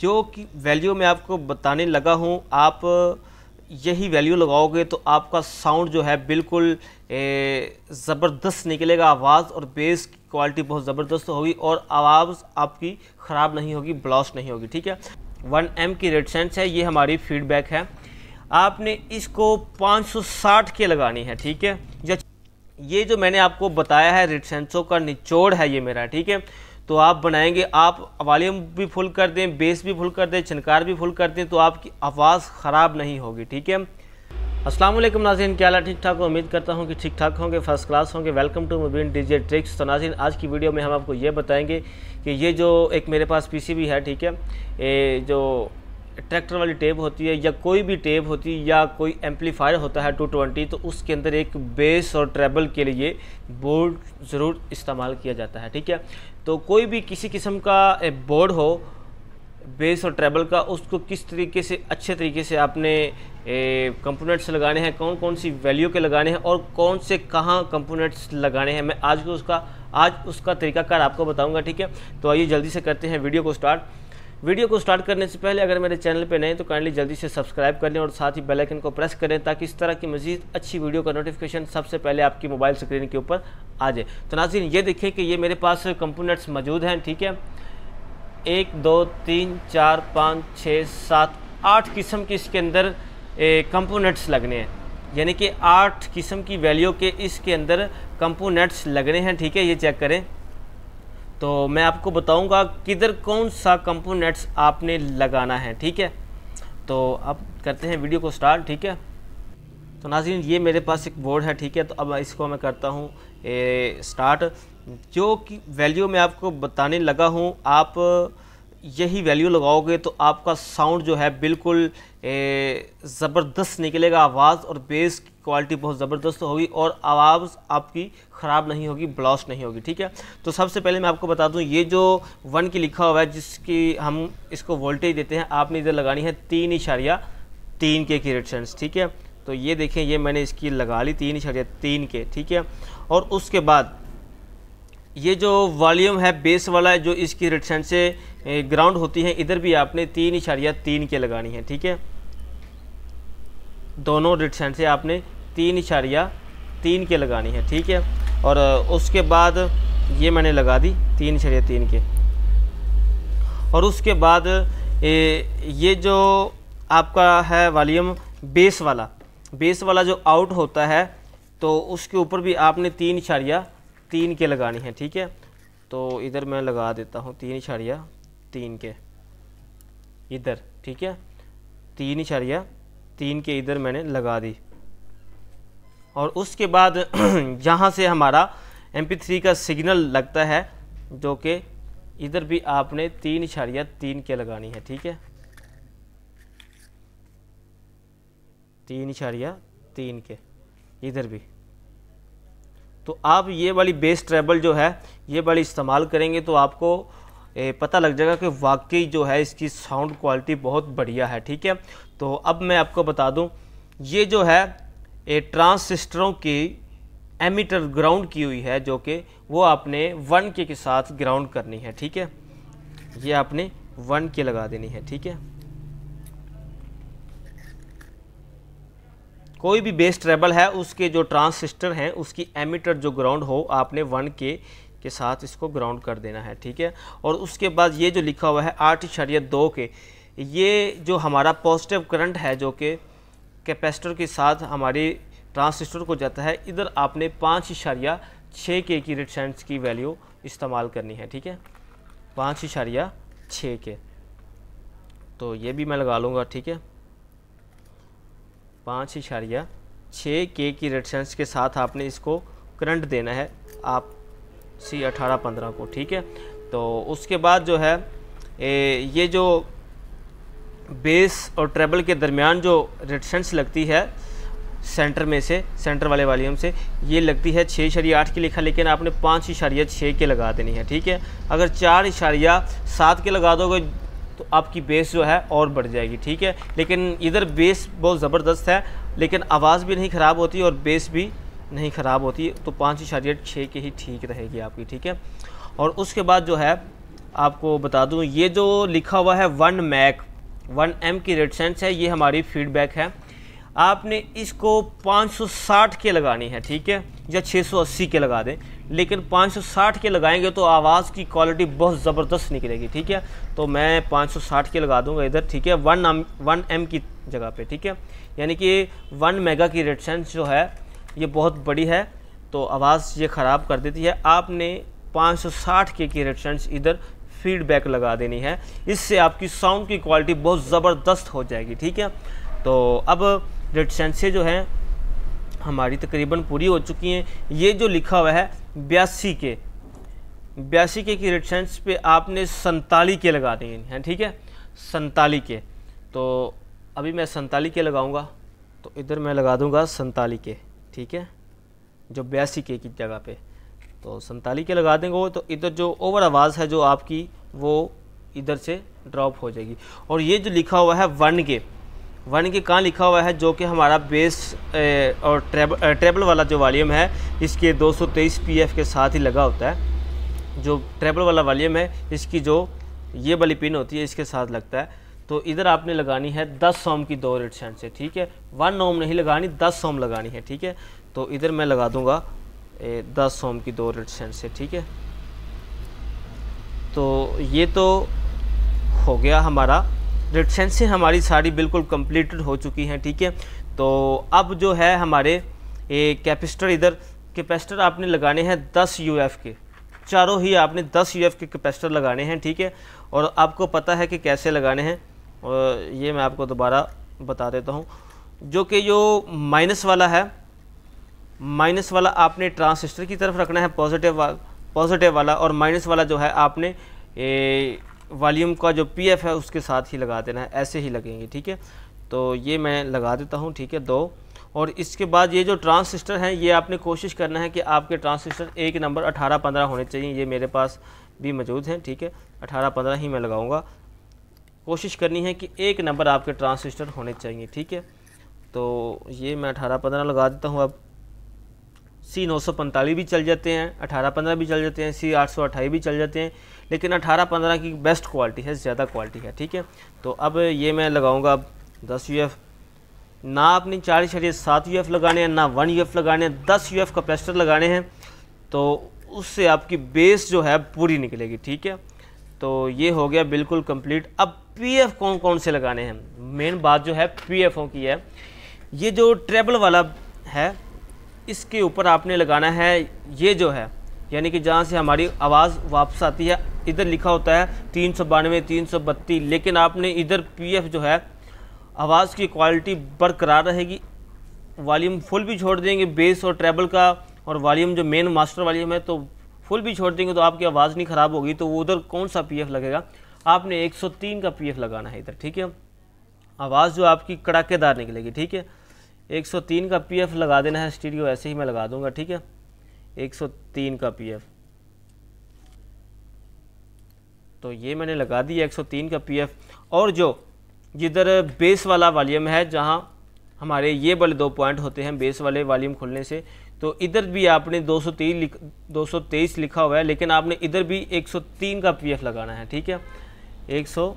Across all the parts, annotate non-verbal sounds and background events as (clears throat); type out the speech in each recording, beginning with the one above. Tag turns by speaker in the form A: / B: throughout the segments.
A: जो कि वैल्यू मैं आपको बताने लगा हूँ आप यही वैल्यू लगाओगे तो आपका साउंड जो है बिल्कुल ज़बरदस्त निकलेगा आवाज़ और बेस की क्वालिटी बहुत ज़बरदस्त होगी और आवाज़ आपकी ख़राब नहीं होगी ब्लास्ट नहीं होगी ठीक है वन एम की रेड सेंस है ये हमारी फीडबैक है आपने इसको 560 के लगानी है ठीक है या ये जो मैंने आपको बताया है रिटसेंसो का निचोड़ है ये मेरा ठीक है तो आप बनाएंगे आप वॉल्यूम भी फुल कर दें बेस भी फुल कर दें छनकार भी फुल कर दें तो आपकी आवाज़ ख़राब नहीं होगी ठीक है असलम नाजीन क्या हाल ठीक ठाक उम्मीद करता हूँ कि ठीक ठाक होंगे फर्स्ट क्लास होंगे वेलकम टू मुबीन डी जे ट्रिक्स तो नाजीन आज की वीडियो में हम आपको ये बताएंगे कि ये जो एक मेरे पास पीसीबी है ठीक है ये जो ट्रैक्टर वाली टेप होती है या कोई भी टेप होती है या कोई एम्पलीफायर होता है 220 तो उसके अंदर एक बेस और ट्रेबल के लिए बोर्ड ज़रूर इस्तेमाल किया जाता है ठीक है तो कोई भी किसी किस्म का बोर्ड हो बेस और ट्रेबल का उसको किस तरीके से अच्छे तरीके से आपने कंपोनेंट्स लगाने हैं कौन कौन सी वैल्यू के लगाने हैं और कौन से कहाँ कंपोनेंट्स लगाने हैं मैं आज को उसका आज उसका तरीकाकार आपको बताऊंगा ठीक है तो आइए जल्दी से करते हैं वीडियो को स्टार्ट वीडियो को स्टार्ट करने से पहले अगर मेरे चैनल पर नए तो काइंडली जल्दी से सब्सक्राइब करें और साथ ही बेल आइकन को प्रेस करें ताकि इस तरह की मजीद अच्छी वीडियो का नोटिफिकेशन सबसे पहले आपकी मोबाइल स्क्रीन के ऊपर आ जाए तो नाजिन ये देखें कि ये मेरे पास कंपोनेंट्स मौजूद हैं ठीक है एक दो तीन चार पाँच छः सात आठ किस्म के इसके अंदर कंपोनेंट्स लगने हैं यानी कि आठ किस्म की वैल्यू के इसके अंदर कंपोनेंट्स लगने हैं ठीक है ये चेक करें तो मैं आपको बताऊंगा किधर कौन सा कंपोनेंट्स आपने लगाना है ठीक है तो अब करते हैं वीडियो को स्टार्ट ठीक है तो नाजीन ये मेरे पास एक बोर्ड है ठीक है तो अब इसको मैं करता हूँ स्टार्ट जो कि वैल्यू मैं आपको बताने लगा हूँ आप यही वैल्यू लगाओगे तो आपका साउंड जो है बिल्कुल ज़बरदस्त निकलेगा आवाज़ और बेस की क्वालिटी बहुत ज़बरदस्त होगी और आवाज़ आपकी ख़राब नहीं होगी ब्लास्ट नहीं होगी ठीक है तो सबसे पहले मैं आपको बता दूं ये जो वन की लिखा हुआ है जिसकी हम इसको वोल्टेज देते हैं आपने इधर लगानी है तीन इशारिया तीन के की रेडसेंस ठीक है तो ये देखें ये मैंने इसकी लगा ली तीन इशारिया तीन के ठीक है और उसके बाद ये जो वॉल्यूम है बेस वाला है जो इसकी रिडसेंट से ग्राउंड होती है इधर भी आपने तीन इशारिया तीन के लगानी है ठीक है दोनों रिडसेंट से आपने तीन इशारिया तीन के लगानी है ठीक है और उसके बाद ये मैंने लगा दी तीन इशारिया तीन के और उसके बाद ये जो आपका है वॉल्यूम बेस वाला बेस वाला जो आउट होता है तो उसके ऊपर भी आपने तीन इशारिया तीन के लगानी है ठीक है तो इधर मैं लगा देता हूँ तीन इशारिया तीन के इधर ठीक है तीन इशारिया तीन के इधर मैंने लगा दी और उसके बाद (clears throat) जहाँ से हमारा एम थ्री का सिग्नल लगता है जो कि इधर भी आपने तीन इशारिया तीन के लगानी है ठीक है तीन इशारिया तीन के इधर भी तो आप ये वाली बेस ट्रेबल जो है ये वाली इस्तेमाल करेंगे तो आपको पता लग जाएगा कि वाकई जो है इसकी साउंड क्वालिटी बहुत बढ़िया है ठीक है तो अब मैं आपको बता दूं ये जो है ट्रांसिस्टरों की एमीटर ग्राउंड की हुई है जो कि वो आपने वन के, के साथ ग्राउंड करनी है ठीक है ये आपने वन के लगा देनी है ठीक है कोई भी बेस ट्रेबल है उसके जो ट्रांसिस्टर हैं उसकी एमिटर जो ग्राउंड हो आपने वन के के साथ इसको ग्राउंड कर देना है ठीक है और उसके बाद ये जो लिखा हुआ है आठ इशारिया दो के ये जो हमारा पॉजिटिव करंट है जो कि कैपेसिटर के साथ हमारी ट्रांसिस्टर को जाता है इधर आपने पाँच इशारिया छः के की रिटर्न की वैल्यू इस्तेमाल करनी है ठीक है पाँच इशारिया छः के तो ये भी मैं लगा लूँगा ठीक है पाँच इशारिया छः के की रेडिशंस के साथ आपने इसको करंट देना है आप सी अठारह पंद्रह को ठीक है तो उसके बाद जो है ए, ये जो बेस और ट्रेबल के दरमियान जो रेडिशंस लगती है सेंटर में से सेंटर वाले वॉल्यूम से ये लगती है छः इशारिया आठ की लिखा लेकिन आपने पाँच इशारिया छः के लगा देनी है ठीक है अगर चार इशारिया सात के लगा दोगे तो आपकी बेस जो है और बढ़ जाएगी ठीक है लेकिन इधर बेस बहुत ज़बरदस्त है लेकिन आवाज़ भी नहीं ख़राब होती और बेस भी नहीं ख़राब होती तो पाँच इशारिया छः के ही ठीक रहेगी आपकी ठीक है और उसके बाद जो है आपको बता दूँ ये जो लिखा हुआ है वन मैक वन एम की रेड सेंस है ये हमारी फीडबैक है आपने इसको 560 के लगानी है ठीक है या 680 के लगा दें लेकिन 560 के लगाएंगे तो आवाज़ की क्वालिटी बहुत ज़बरदस्त निकलेगी ठीक है तो मैं 560 के लगा दूंगा इधर ठीक है वन एम वन एम की जगह पे ठीक है यानी कि वन मेगा की रेड सेंस जो है ये बहुत बड़ी है तो आवाज़ ये ख़राब कर देती है आपने 560 के की रेड सेंस इधर फीडबैक लगा देनी है इससे आपकी साउंड की क्वालिटी बहुत ज़बरदस्त हो जाएगी ठीक है तो अब रेड सेंसें जो हैं हमारी तकरीबन पूरी हो चुकी हैं ये जो लिखा हुआ है बयासी के बयासी के की रेटेंस पे आपने संताली के लगा देंगे हैं ठीक है संताली के तो अभी मैं संताली के लगाऊंगा तो इधर मैं लगा दूंगा संताली के ठीक है जो बयासी के की जगह पे तो संताली के लगा देंगे तो इधर जो ओवर आवाज़ है जो आपकी वो इधर से ड्रॉप हो जाएगी और ये जो लिखा हुआ है वन के वन के कहाँ लिखा हुआ है जो कि हमारा बेस ए, और ट्रेबल ट्रेबल वाला जो वॉल्यूम है इसके 223 पीएफ के साथ ही लगा होता है जो ट्रेबल वाला वॉल्यूम है इसकी जो ये वाली पिन होती है इसके साथ लगता है तो इधर आपने लगानी है 10 सोम की दो रेड सेंट से ठीक है वन ओम नहीं लगानी 10 सोम लगानी है ठीक है तो इधर मैं लगा दूँगा दस सोम की दो रेड सेंट से ठीक है तो ये तो हो गया हमारा रिडक्शन से हमारी साड़ी बिल्कुल कम्प्लीट हो चुकी हैं ठीक है तो अब जो है हमारे ये कैपेसिटर इधर कैपेसिटर आपने लगाने हैं दस यू के चारों ही आपने दस यू के कैपेसिटर लगाने हैं ठीक है और आपको पता है कि कैसे लगाने हैं और ये मैं आपको दोबारा बता देता हूँ जो कि जो माइनस वाला है माइनस वाला आपने ट्रांसिस्टर की तरफ रखना है पॉजिटिव वा, पॉजिटिव वाला और माइनस वाला जो है आपने ए, वॉल्यूम का जो पी एफ है उसके साथ ही लगा देना है ऐसे ही लगेंगे ठीक है तो ये मैं लगा देता हूँ ठीक है दो और इसके बाद ये जो ट्रांसिस्टर हैं ये आपने कोशिश करना है कि आपके ट्रांसिस्टर एक नंबर अठारह पंद्रह होने चाहिए ये मेरे पास भी मौजूद हैं ठीक है अठारह पंद्रह ही मैं लगाऊंगा कोशिश करनी है कि एक नंबर आपके ट्रांसिस्टर होने चाहिए ठीक है तो ये मैं अठारह पंद्रह लगा देता हूँ अब सी नौ भी चल जाते हैं अठारह पंद्रह भी चल जाते हैं सी आठ भी चल जाते हैं लेकिन अठारह पंद्रह की बेस्ट क्वालिटी है ज़्यादा क्वालिटी है ठीक है तो अब ये मैं लगाऊंगा अब दस यू एफ ना आपने चार शरीर सात यू एफ लगाने हैं ना वन यू एफ लगाने हैं दस यू एफ कैपेसिटर लगाने हैं तो उससे आपकी बेस जो है पूरी निकलेगी ठीक है तो ये हो गया बिल्कुल कम्प्लीट अब एफ कौन कौन से लगाने हैं मेन बात जो है ओ की है ये जो ट्रेबल वाला है इसके ऊपर आपने लगाना है ये जो है यानी कि जहाँ से हमारी आवाज़ वापस आती है इधर लिखा होता है तीन सौ बानवे तीन सौ बत्तीस लेकिन आपने इधर पीएफ जो है आवाज़ की क्वालिटी बरकरार रहेगी वॉल्यूम फुल भी छोड़ देंगे बेस और ट्रेबल का और वॉल्यूम जो मेन मास्टर वॉल्यूम है तो फुल भी छोड़ देंगे तो आपकी आवाज़ नहीं ख़राब होगी तो उधर कौन सा एफ लगेगा आपने तीन का एफ लगाना है इधर ठीक है आवाज़ जो आपकी कड़ाकेदार निकलेगी ठीक है 103 का पीएफ लगा देना है स्टीरियो ऐसे ही मैं लगा दूंगा ठीक है 103 का पीएफ तो ये मैंने लगा दिया 103 का पीएफ और जो जिधर बेस वाला वॉल्यूम है जहाँ हमारे ये बड़े दो पॉइंट होते हैं बेस वाले वॉल्यूम खोलने से तो इधर भी आपने 203 लिख 223 लिखा हुआ है लेकिन आपने इधर भी 103 का पीएफ लगाना है ठीक है 100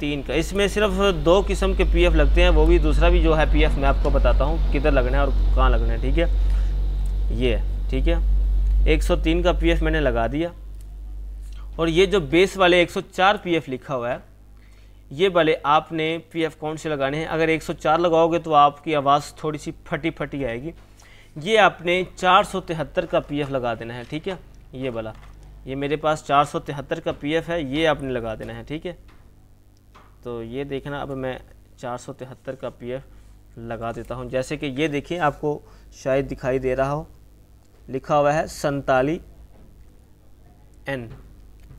A: तीन का इसमें सिर्फ दो किस्म के पी लगते हैं वो भी दूसरा भी जो है पी मैं आपको बताता हूँ किधर लगना है और कहाँ लगना है ठीक है ये ठीक है 103 का पी मैंने लगा दिया और ये जो बेस वाले 104 पीएफ लिखा हुआ है ये वाले आपने पीएफ कौन से लगाने हैं अगर 104 लगाओगे तो आपकी आवाज़ थोड़ी सी फटी फटी आएगी ये आपने चार का पीएफ लगा देना है ठीक है ये वाला ये मेरे पास चार का पीएफ है ये आपने लगा देना है ठीक है तो ये देखना अब मैं चार का पी लगा देता हूँ जैसे कि ये देखिए आपको शायद दिखाई दे रहा हो लिखा हुआ है संताली एन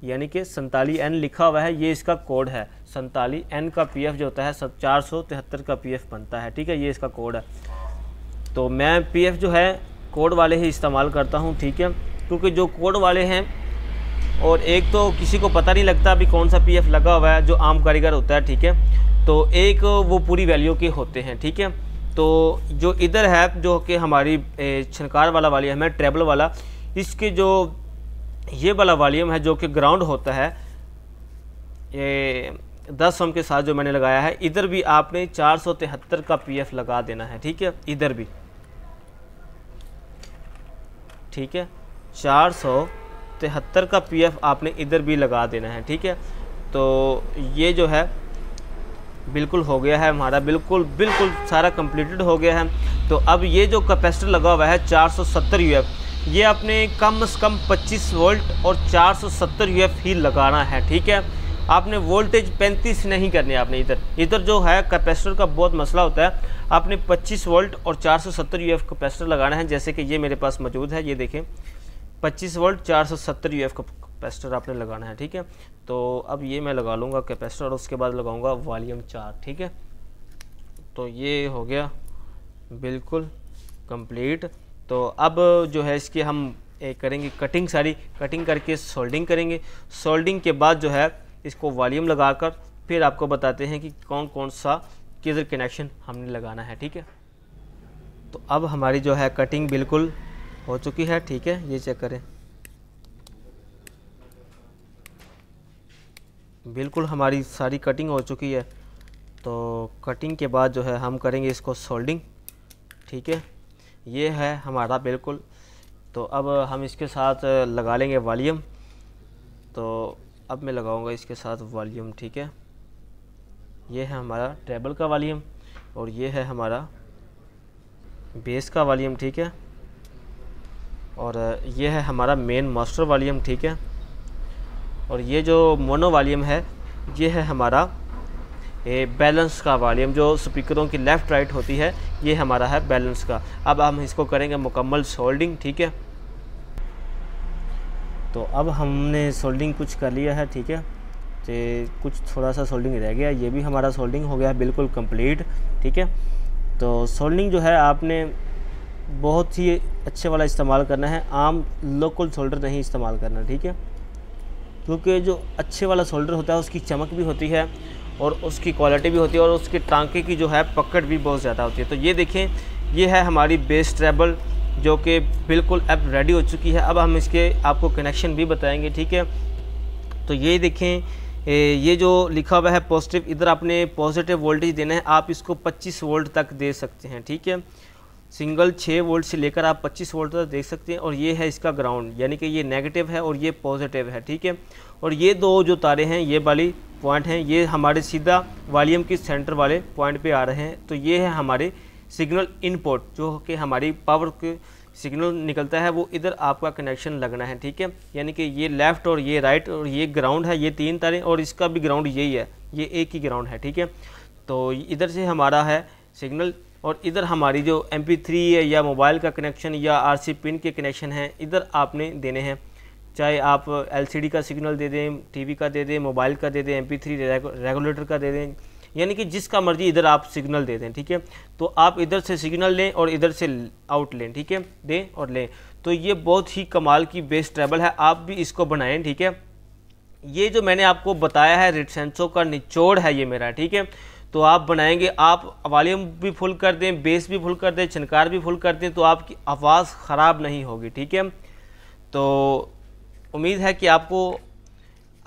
A: यानी कि संताली एन लिखा हुआ है ये इसका कोड है संताली एन का पीएफ जो होता है सब चार सौ तिहत्तर का पीएफ बनता है ठीक है ये इसका कोड है तो मैं पीएफ जो है कोड वाले ही इस्तेमाल करता हूँ ठीक है क्योंकि जो कोड वाले हैं और एक तो किसी को पता नहीं लगता अभी कौन सा पी लगा हुआ है जो आम कारीगर होता है ठीक है तो एक वो पूरी वैल्यू के होते हैं ठीक है तो जो इधर है जो कि हमारी छनकार वाला वाली है ट्रेबल वाला इसके जो ये वाला वालीम है जो कि ग्राउंड होता है ये दस सम के साथ जो मैंने लगाया है इधर भी आपने चार सौ तिहत्तर का पीएफ लगा देना है ठीक है इधर भी ठीक है चार सौ तिहत्तर का पीएफ आपने इधर भी लगा देना है ठीक है तो ये जो है बिल्कुल हो गया है हमारा बिल्कुल बिल्कुल सारा कंप्लीटेड हो गया है तो अब ये जो कैपेसिटर लगा हुआ है 470 एफ़ ये आपने कम से कम 25 वोल्ट और 470 एफ़ ही लगाना है ठीक है आपने वोल्टेज 35 नहीं करने आपने इधर इधर जो है कैपेसिटर का बहुत मसला होता है आपने 25 वोल्ट और 470 एफ़ कैपेसिटर लगाना है जैसे कि ये मेरे पास मौजूद है ये देखें 25 वोल्ट 470 एफ़ का कैपेसिटर आपने लगाना है ठीक है तो अब ये मैं लगा लूँगा कैपेसिटर और उसके बाद लगाऊंगा वॉल्यूम चार ठीक है तो ये हो गया बिल्कुल कंप्लीट तो अब जो है इसकी हम एक करेंगे कटिंग सारी कटिंग करके सोल्डिंग करेंगे सोल्डिंग के बाद जो है इसको वॉल्यूम लगाकर फिर आपको बताते हैं कि कौन कौन सा किधर कनेक्शन हमने लगाना है ठीक है तो अब हमारी जो है कटिंग बिल्कुल हो चुकी है ठीक है ये चेक करें बिल्कुल हमारी सारी कटिंग हो चुकी है तो कटिंग के बाद जो है हम करेंगे इसको सोल्डिंग ठीक है ये है हमारा बिल्कुल तो अब हम इसके साथ लगा लेंगे वॉल्यूम तो अब मैं लगाऊंगा इसके साथ वॉल्यूम ठीक है ये है हमारा ट्रेबल का वॉल्यूम और ये है हमारा बेस का वॉल्यूम ठीक है और ये है हमारा मेन मास्टर वालीम ठीक है और ये जो मोनो वालीम है ये है हमारा ये बैलेंस का वालीम जो स्पीकरों की लेफ़्ट राइट होती है ये हमारा है बैलेंस का अब हम इसको करेंगे मुकम्मल सोल्डिंग ठीक है तो अब हमने सोल्डिंग कुछ कर लिया है ठीक है तो कुछ थोड़ा सा सोल्डिंग रह गया ये भी हमारा सोल्डिंग हो गया बिल्कुल कंप्लीट ठीक है तो सोल्डिंग जो है आपने बहुत ही अच्छे वाला इस्तेमाल करना है आम लोकल सोल्डर नहीं इस्तेमाल करना ठीक है क्योंकि जो अच्छे वाला सोल्डर होता है उसकी चमक भी होती है और उसकी क्वालिटी भी होती है और उसके टांके की जो है पकड़ भी बहुत ज़्यादा होती है तो ये देखें ये है हमारी बेस ट्रेबल जो कि बिल्कुल अब रेडी हो चुकी है अब हम इसके आपको कनेक्शन भी बताएंगे ठीक है तो ये देखें ये जो लिखा हुआ है पॉजिटिव इधर आपने पॉजिटिव वोल्टेज देना है आप इसको 25 वोल्ट तक दे सकते हैं ठीक है सिंगल 6 वोल्ट से लेकर आप 25 वोल्ट तक देख सकते हैं और ये है इसका ग्राउंड यानी कि ये नेगेटिव है और ये पॉजिटिव है ठीक है और ये दो जो तारे हैं ये वाली पॉइंट हैं ये हमारे सीधा वॉल्यूम की सेंटर वाले पॉइंट पे आ रहे हैं तो ये है हमारे सिग्नल इनपुट जो कि हमारी पावर के सिग्नल निकलता है वो इधर आपका कनेक्शन लगना है ठीक है यानी कि ये लेफ़्ट और ये राइट और ये ग्राउंड है ये तीन तारे और इसका भी ग्राउंड यही है ये एक ही ग्राउंड है ठीक है तो इधर से हमारा है सिग्नल और इधर हमारी जो एम थ्री है या मोबाइल का कनेक्शन या आर सी पिन के कनेक्शन हैं इधर आपने देने हैं चाहे आप एल का सिग्नल दे दें टी का दे दें मोबाइल का दे दें एम पी रेगुलेटर का दे दें यानी कि जिसका मर्जी इधर आप सिग्नल दे दें ठीक है तो आप इधर से सिग्नल लें और इधर से आउट लें ठीक है दें और लें तो ये बहुत ही कमाल की बेस्ट ट्रैवल है आप भी इसको बनाएं ठीक है ये जो मैंने आपको बताया है रिटसेंसो का निचोड़ है ये मेरा ठीक है तो आप बनाएंगे आप वॉल्यूम भी फुल कर दें बेस भी फुल कर दें छनकार भी फुल कर दें तो आपकी आवाज़ ख़राब नहीं होगी ठीक है तो उम्मीद है कि आपको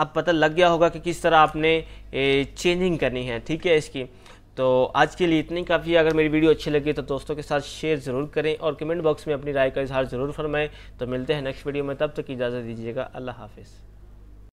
A: अब पता लग गया होगा कि किस तरह आपने चेंजिंग करनी है ठीक है इसकी तो आज के लिए इतनी काफ़ी अगर मेरी वीडियो अच्छी लगी तो दोस्तों के साथ शेयर ज़रूर करें और कमेंट बॉक्स में अपनी राय का इजहार ज़रूर फरमाएं तो मिलते हैं नेक्स्ट वीडियो में तब तक इजाज़त दीजिएगा अल्लाह हाफिज़